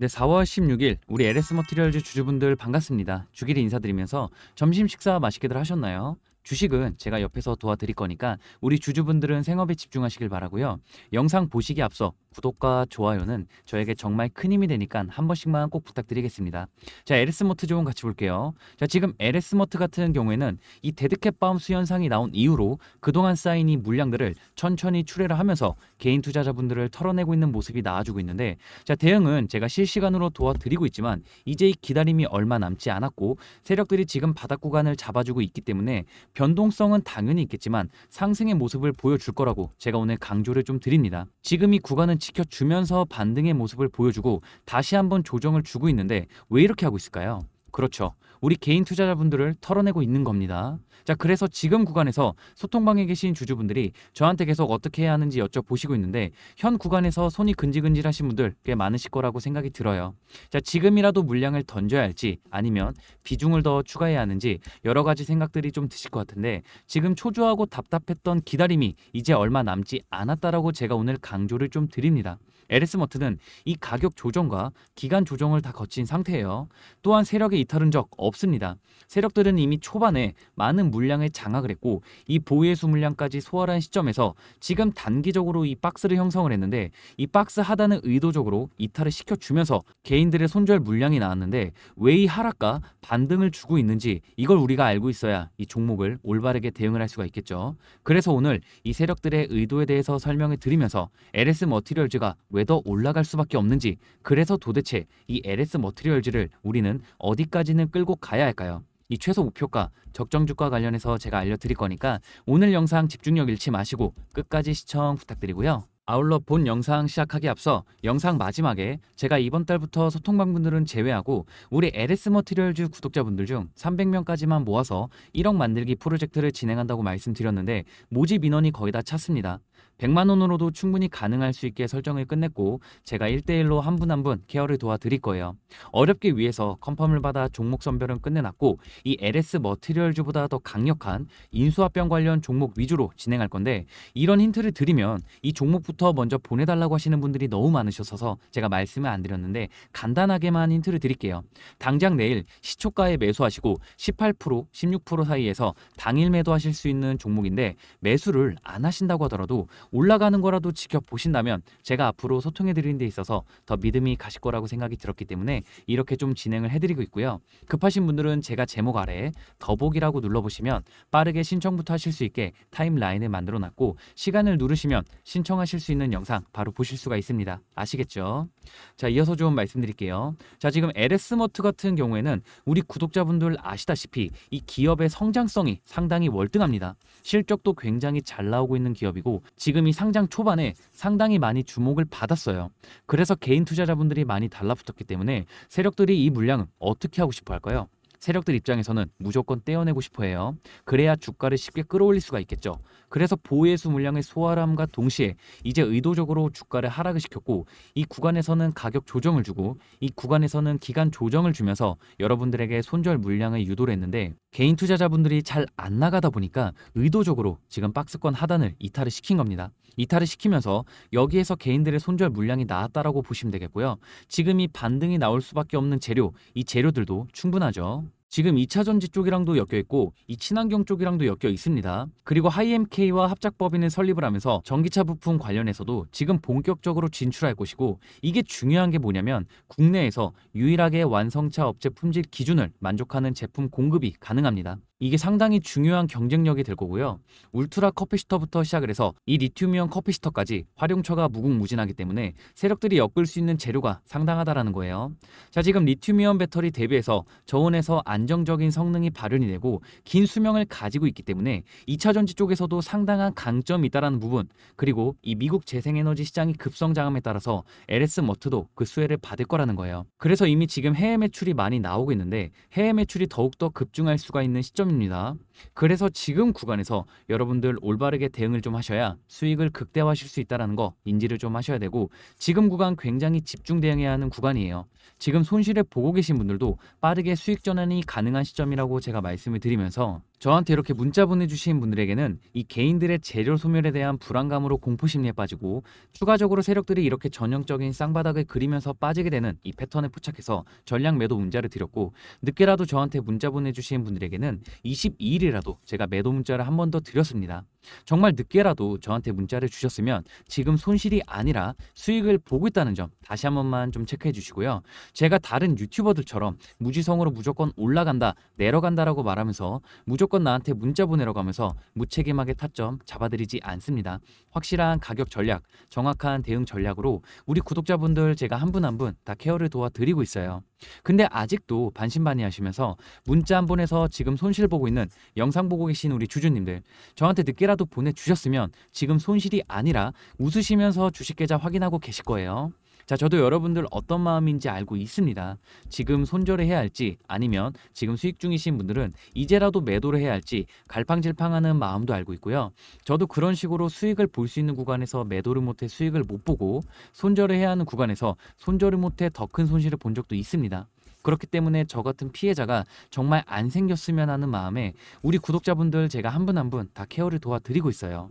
네, 4월 16일 우리 LS 머티리얼즈 주주분들 반갑습니다. 주길이 인사드리면서 점심 식사 맛있게들 하셨나요? 주식은 제가 옆에서 도와드릴 거니까 우리 주주분들은 생업에 집중하시길 바라고요. 영상 보시기 앞서 구독과 좋아요는 저에게 정말 큰 힘이 되니까 한 번씩만 꼭 부탁드리겠습니다. 자, LS모트 좀 같이 볼게요. 자, 지금 LS모트 같은 경우에는 이 데드캡 바운스 현상이 나온 이후로 그동안 쌓인 이 물량들을 천천히 출회를 하면서 개인 투자자분들을 털어내고 있는 모습이 나아지고 있는데 자, 대응은 제가 실시간으로 도와드리고 있지만 이제 이 기다림이 얼마 남지 않았고 세력들이 지금 바닥 구간을 잡아주고 있기 때문에 변동성은 당연히 있겠지만 상승의 모습을 보여줄 거라고 제가 오늘 강조를 좀 드립니다. 지금 이 구간은 지켜주면서 반등의 모습을 보여주고 다시 한번 조정을 주고 있는데 왜 이렇게 하고 있을까요? 그렇죠. 우리 개인 투자자분들을 털어내고 있는 겁니다. 자, 그래서 지금 구간에서 소통방에 계신 주주분들이 저한테 계속 어떻게 해야 하는지 여쭤보시고 있는데 현 구간에서 손이 근질근질하신 분들 꽤 많으실 거라고 생각이 들어요. 자, 지금이라도 물량을 던져야 할지 아니면 비중을 더 추가해야 하는지 여러 가지 생각들이 좀 드실 것 같은데 지금 초조하고 답답했던 기다림이 이제 얼마 남지 않았다라고 제가 오늘 강조를 좀 드립니다. LS머트는 이 가격 조정과 기간 조정을 다 거친 상태예요. 또한 세력의 이탈은 적 없습니다. 세력들은 이미 초반에 많은 물량을 장악을 했고 이 보유수 물량까지 소화한 시점에서 지금 단기적으로 이 박스를 형성을 했는데 이 박스 하단을 의도적으로 이탈을 시켜주면서 개인들의 손절 물량이 나왔는데 왜 이 하락과 반등을 주고 있는지 이걸 우리가 알고 있어야 이 종목을 올바르게 대응을 할 수가 있겠죠. 그래서 오늘 이 세력들의 의도에 대해서 설명을 드리면서 LS 머티리얼즈가 왜 왜더 올라갈 수밖에 없는지 그래서 도대체 이 LS 머트리얼즈를 우리는 어디까지는 끌고 가야 할까요? 이 최소 목표가 적정 주가 관련해서 제가 알려드릴 거니까 오늘 영상 집중력 잃지 마시고 끝까지 시청 부탁드리고요. 아울러 본 영상 시작하기 앞서 영상 마지막에 제가 이번 달부터 소통방분들은 제외하고 우리 LS 머티리얼즈 구독자분들 중 300명까지만 모아서 1억 만들기 프로젝트를 진행한다고 말씀드렸는데 모집 인원이 거의 다 찼습니다. 100만 원으로도 충분히 가능할 수 있게 설정을 끝냈고 제가 1대1로 한 분 한분 한 분 케어를 도와드릴 거예요. 어렵게 위해서 컨펌을 받아 종목 선별은 끝내놨고 이 LS 머티리얼즈보다더 강력한 인수합병 관련 종목 위주로 진행할 건데 이런 힌트를 드리면 이 종목부터 먼저 보내달라고 하시는 분들이 너무 많으셔서 제가 말씀을 안 드렸는데 간단하게만 힌트를 드릴게요. 당장 내일 시초가에 매수하시고 18% 16% 사이에서 당일 매도하실 수 있는 종목인데 매수를 안 하신다고 하더라도 올라가는 거라도 지켜보신다면 제가 앞으로 소통해 드리는 데 있어서 더 믿음이 가실 거라고 생각이 들었기 때문에 이렇게 좀 진행을 해드리고 있고요. 급하신 분들은 제가 제목 아래에 더보기라고 눌러보시면 빠르게 신청부터 하실 수 있게 타임라인을 만들어놨고 시간을 누르시면 신청하실 수 있는 영상 바로 보실 수가 있습니다. 아시겠죠? 자 이어서 좀 말씀드릴게요. 자 지금 LS머트 같은 경우에는 우리 구독자분들 아시다시피 이 기업의 성장성이 상당히 월등합니다. 실적도 굉장히 잘 나오고 있는 기업이고 지금 지금이 상장 초반에 상당히 많이 주목을 받았어요. 그래서 개인 투자자분들이 많이 달라붙었기 때문에 세력들이 이 물량은 어떻게 하고 싶어 할까요? 세력들 입장에서는 무조건 떼어내고 싶어 해요. 그래야 주가를 쉽게 끌어올릴 수가 있겠죠. 그래서 보유수 물량의 소홀함과 동시에 이제 의도적으로 주가를 하락을 시켰고 이 구간에서는 가격 조정을 주고 이 구간에서는 기간 조정을 주면서 여러분들에게 손절 물량을 유도를 했는데 개인 투자자분들이 잘 안 나가다 보니까 의도적으로 지금 박스권 하단을 이탈을 시킨 겁니다. 이탈을 시키면서 여기에서 개인들의 손절 물량이 나왔다라고 보시면 되겠고요. 지금 이 반등이 나올 수밖에 없는 재료, 이 재료들도 충분하죠. 지금 2차 전지 쪽이랑도 엮여 있고 이 친환경 쪽이랑도 엮여 있습니다. 그리고 하이엠케이와 합작법인을 설립을 하면서 전기차 부품 관련해서도 지금 본격적으로 진출할 것이고 이게 중요한 게 뭐냐면 국내에서 유일하게 완성차 업체 품질 기준을 만족하는 제품 공급이 가능합니다. 이게 상당히 중요한 경쟁력이 될 거고요. 울트라 커피시터부터 시작을 해서 이 리튬이온 커피시터까지 활용처가 무궁무진하기 때문에 세력들이 엮을 수 있는 재료가 상당하다라는 거예요. 자 지금 리튬이온 배터리 대비해서 저온에서 안정적인 성능이 발현이 되고 긴 수명을 가지고 있기 때문에 2차 전지 쪽에서도 상당한 강점이 있다는 부분 그리고 이 미국 재생에너지 시장이 급성장함에 따라서 LS 머트도 그 수혜를 받을 거라는 거예요. 그래서 이미 지금 해외 매출이 많이 나오고 있는데 해외 매출이 더욱더 급증할 수가 있는 시점 시점입니다. 그래서 지금 구간에서 여러분들 올바르게 대응을 좀 하셔야 수익을 극대화하실 수 있다는 거 인지를 좀 하셔야 되고 지금 구간 굉장히 집중 대응해야 하는 구간이에요. 지금 손실을 보고 계신 분들도 빠르게 수익 전환이 가능한 시점이라고 제가 말씀을 드리면서 저한테 이렇게 문자 보내주신 분들에게는 이 개인들의 재료 소멸에 대한 불안감으로 공포심리에 빠지고 추가적으로 세력들이 이렇게 전형적인 쌍바닥을 그리면서 빠지게 되는 이 패턴에 포착해서 전략 매도 문자를 드렸고 늦게라도 저한테 문자 보내주신 분들에게는 22일이라도 제가 매도 문자를 한 번 더 드렸습니다. 정말 늦게라도 저한테 문자를 주셨으면 지금 손실이 아니라 수익을 보고 있다는 점 다시 한 번만 좀 체크해 주시고요. 제가 다른 유튜버들처럼 무지성으로 무조건 올라간다, 내려간다라고 말하면서 무조건 무조건 나한테 문자 보내라고 하면서 무책임하게 타점 잡아드리지 않습니다. 확실한 가격 전략, 정확한 대응 전략으로 우리 구독자분들 제가 한 분 한 분 다 케어를 도와드리고 있어요. 근데 아직도 반신반의 하시면서 문자 한 번에서 지금 손실 보고 있는 영상 보고 계신 우리 주주님들 저한테 늦게라도 보내주셨으면 지금 손실이 아니라 웃으시면서 주식계좌 확인하고 계실 거예요. 자, 저도 여러분들 어떤 마음인지 알고 있습니다. 지금 손절을 해야 할지 아니면 지금 수익 중이신 분들은 이제라도 매도를 해야 할지 갈팡질팡하는 마음도 알고 있고요. 저도 그런 식으로 수익을 볼 수 있는 구간에서 매도를 못해 수익을 못 보고 손절을 해야 하는 구간에서 손절을 못해 더 큰 손실을 본 적도 있습니다. 그렇기 때문에 저 같은 피해자가 정말 안 생겼으면 하는 마음에 우리 구독자분들 제가 한 분 한 분 다 케어를 도와드리고 있어요.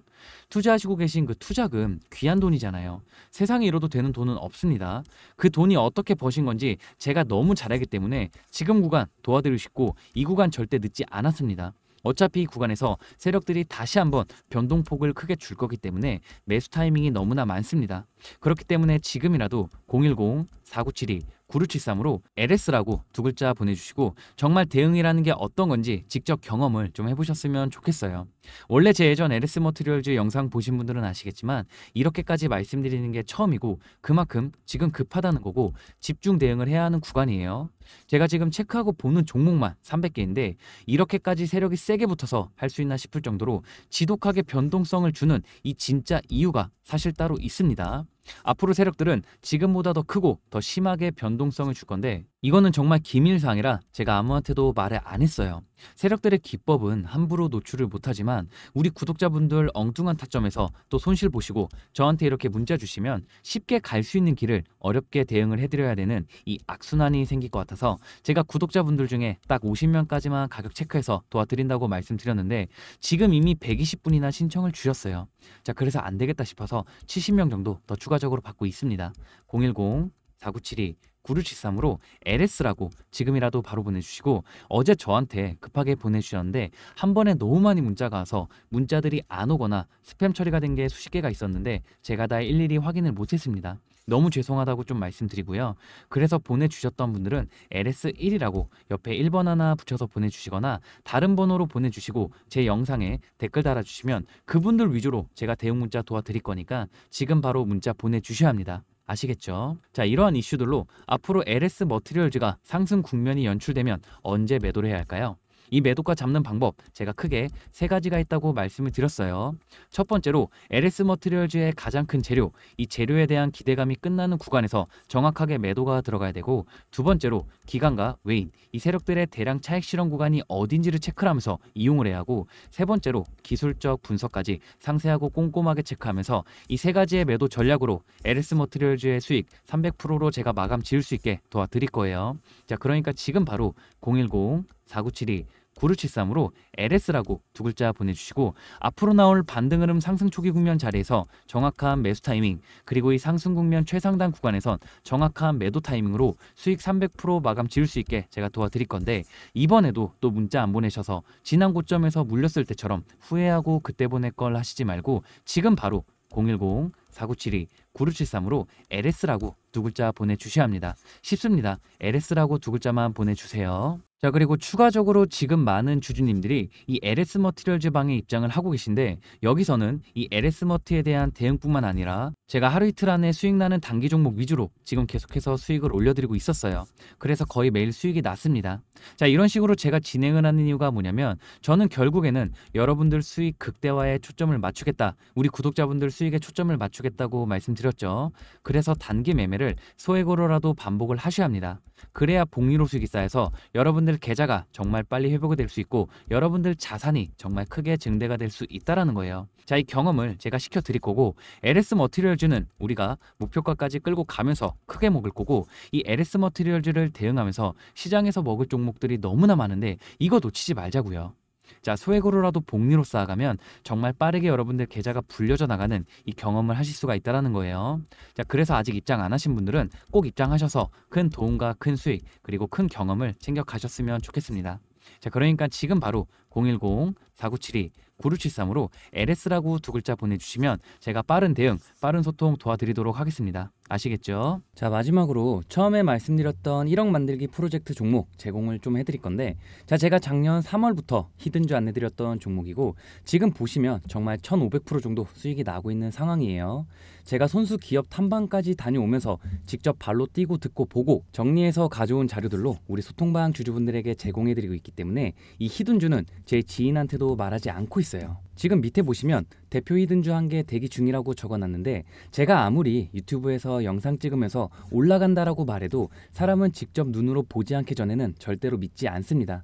투자하시고 계신 그 투자금 귀한 돈이잖아요. 세상에 이러도 되는 돈은 없습니다. 그 돈이 어떻게 버신 건지 제가 너무 잘 알기 때문에 지금 구간 도와드리고 싶고 이 구간 절대 늦지 않았습니다. 어차피 이 구간에서 세력들이 다시 한번 변동폭을 크게 줄 거기 때문에 매수 타이밍이 너무나 많습니다. 그렇기 때문에 지금이라도 010 4972 9 6 7 3으로 LS라고 두 글자 보내주시고 정말 대응이라는 게 어떤 건지 직접 경험을 좀 해보셨으면 좋겠어요. 원래 제 예전 LS 머트리얼즈 영상 보신 분들은 아시겠지만 이렇게까지 말씀드리는 게 처음이고 그만큼 지금 급하다는 거고 집중 대응을 해야 하는 구간이에요. 제가 지금 체크하고 보는 종목만 300개인데 이렇게까지 세력이 세게 붙어서 할 수 있나 싶을 정도로 지독하게 변동성을 주는 이 진짜 이유가 사실 따로 있습니다. 앞으로 세력들은 지금보다 더 크고 더 심하게 변동성을 줄 건데 이거는 정말 기밀사항이라 제가 아무한테도 말을 안 했어요. 세력들의 기법은 함부로 노출을 못하지만 우리 구독자분들 엉뚱한 타점에서 또 손실 보시고 저한테 이렇게 문자 주시면 쉽게 갈 수 있는 길을 어렵게 대응을 해드려야 되는 이 악순환이 생길 것 같아서 제가 구독자분들 중에 딱 50명까지만 가격 체크해서 도와드린다고 말씀드렸는데 지금 이미 120분이나 신청을 주셨어요. 자 그래서 안 되겠다 싶어서 70명 정도 더 추가적으로 받고 있습니다. 010 4972 9673으로 LS라고 지금이라도 바로 보내주시고 어제 저한테 급하게 보내주셨는데 한 번에 너무 많이 문자가 와서 문자들이 안 오거나 스팸 처리가 된 게 수십 개가 있었는데 제가 다 일일이 확인을 못했습니다. 너무 죄송하다고 좀 말씀드리고요. 그래서 보내주셨던 분들은 LS1이라고 옆에 1번 하나 붙여서 보내주시거나 다른 번호로 보내주시고 제 영상에 댓글 달아주시면 그분들 위주로 제가 대응 문자 도와드릴 거니까 지금 바로 문자 보내주셔야 합니다. 아시겠죠? 자 이러한 이슈들로 앞으로 LS 머트리얼즈가 상승 국면이 연출되면 언제 매도를 해야 할까요? 이 매도가 잡는 방법 제가 크게 세 가지가 있다고 말씀을 드렸어요. 첫 번째로 LS 머트리얼즈의 가장 큰 재료, 이 재료에 대한 기대감이 끝나는 구간에서 정확하게 매도가 들어가야 되고 두 번째로 기관과 외인, 이 세력들의 대량 차익 실험 구간이 어딘지를 체크 하면서 이용을 해야 하고 세 번째로 기술적 분석까지 상세하고 꼼꼼하게 체크하면서 이 세 가지의 매도 전략으로 LS 머트리얼즈의 수익 300%로 제가 마감 지을 수 있게 도와드릴 거예요. 자, 그러니까 지금 바로 010 4972 9루7 3으로 LS라고 두 글자 보내주시고 앞으로 나올 반등 흐름 상승 초기 국면 자리에서 정확한 매수 타이밍 그리고 이 상승 국면 최상단 구간에선 정확한 매도 타이밍으로 수익 300% 마감 지을 수 있게 제가 도와드릴 건데 이번에도 또 문자 안 보내셔서 지난 고점에서 물렸을 때처럼 후회하고 그때 보낼 걸 하시지 말고 지금 바로 010 4972 9673으로 LS라고 두 글자 보내주셔야 합니다. 쉽습니다. LS라고 두 글자만 보내주세요. 자 그리고 추가적으로 지금 많은 주주님들이 이 LS 머티리얼즈 방에 입장을 하고 계신데 여기서는 이 LS 머티에 대한 대응뿐만 아니라 제가 하루 이틀 안에 수익 나는 단기 종목 위주로 지금 계속해서 수익을 올려드리고 있었어요. 그래서 거의 매일 수익이 났습니다. 자 이런 식으로 제가 진행을 하는 이유가 뭐냐면 저는 결국에는 여러분들 수익 극대화에 초점을 맞추겠다. 우리 구독자분들 수익에 초점을 맞추겠다고 말씀드렸죠. 그래서 단기 매매를 소액으로라도 반복을 하셔야 합니다. 그래야 복리로 수익이 쌓여서 여러분들 계좌가 정말 빨리 회복이 될 수 있고 여러분들 자산이 정말 크게 증대가 될 수 있다라는 거예요. 자 이 경험을 제가 시켜드릴 거고 LS 머티리얼 머티리얼즈는 우리가 목표가까지 끌고 가면서 크게 먹을 거고 이 LS 머티리얼즈를 대응하면서 시장에서 먹을 종목들이 너무나 많은데 이거 놓치지 말자고요. 자 소액으로라도 복리로 쌓아가면 정말 빠르게 여러분들 계좌가 불려져 나가는 이 경험을 하실 수가 있다라는 거예요 자 그래서 아직 입장 안 하신 분들은 꼭 입장하셔서 큰 도움과 큰 수익 그리고 큰 경험을 챙겨 가셨으면 좋겠습니다 자 그러니까 지금 바로 010-4972-9673으로 LS라고 두 글자 보내주시면 제가 빠른 대응, 빠른 소통 도와드리도록 하겠습니다. 아시겠죠? 자 마지막으로 처음에 말씀드렸던 1억 만들기 프로젝트 종목 제공을 좀 해드릴 건데 자 제가 작년 3월부터 히든주 안내드렸던 종목이고 지금 보시면 정말 1,500% 정도 수익이 나고 있는 상황이에요. 제가 손수 기업 탐방까지 다녀오면서 직접 발로 뛰고 듣고 보고 정리해서 가져온 자료들로 우리 소통방 주주분들에게 제공해드리고 있기 때문에 이 히든주는 제 지인한테도 말하지 않고 있어요. 지금 밑에 보시면 대표 이든주 한 개 대기 중이라고 적어놨는데 제가 아무리 유튜브에서 영상 찍으면서 올라간다라고 말해도 사람은 직접 눈으로 보지 않기 전에는 절대로 믿지 않습니다.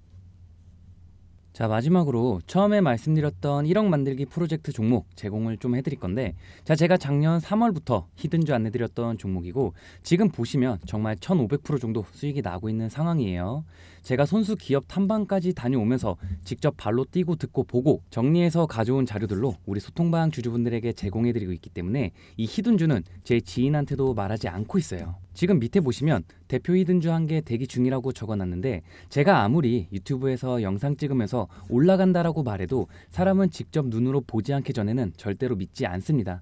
자, 마지막으로 처음에 말씀드렸던 1억 만들기 프로젝트 종목 제공을 좀 해드릴 건데, 자, 제가 작년 3월부터 히든주 안내드렸던 종목이고, 지금 보시면 정말 1,500% 정도 수익이 나고 있는 상황이에요. 제가 선수 기업 탐방까지 다녀오면서 직접 발로 뛰고 듣고 보고 정리해서 가져온 자료들로 우리 소통방 향 주주분들에게 제공해드리고 있기 때문에 이 히든주는 제 지인한테도 말하지 않고 있어요. 지금 밑에 보시면 대표 히든주 한 개 대기 중이라고 적어놨는데 제가 아무리 유튜브에서 영상 찍으면서 올라간다라고 말해도 사람은 직접 눈으로 보지 않기 전에는 절대로 믿지 않습니다.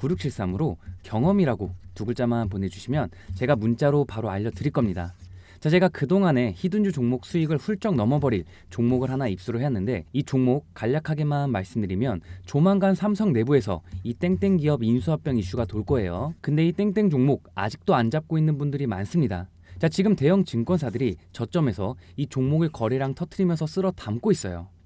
9673으로 경험이라고 두 글자만 보내주시면 제가 문자로 바로 알려드릴 겁니다. 자, 제가 그동안에 히든주 종목 수익을 훌쩍 넘어버릴 종목을 하나 입수를 했는데 이 종목 간략하게만 말씀드리면 조만간 삼성 내부에서 이 땡땡 기업 인수합병 이슈가 돌 거예요. 근데 이 땡땡 종목 아직도 안 잡고 있는 분들이 많습니다. 자, 지금 대형 증권사들이 저점에서 이종목을 거래량 터트리면서 쓸어 담고 있어요.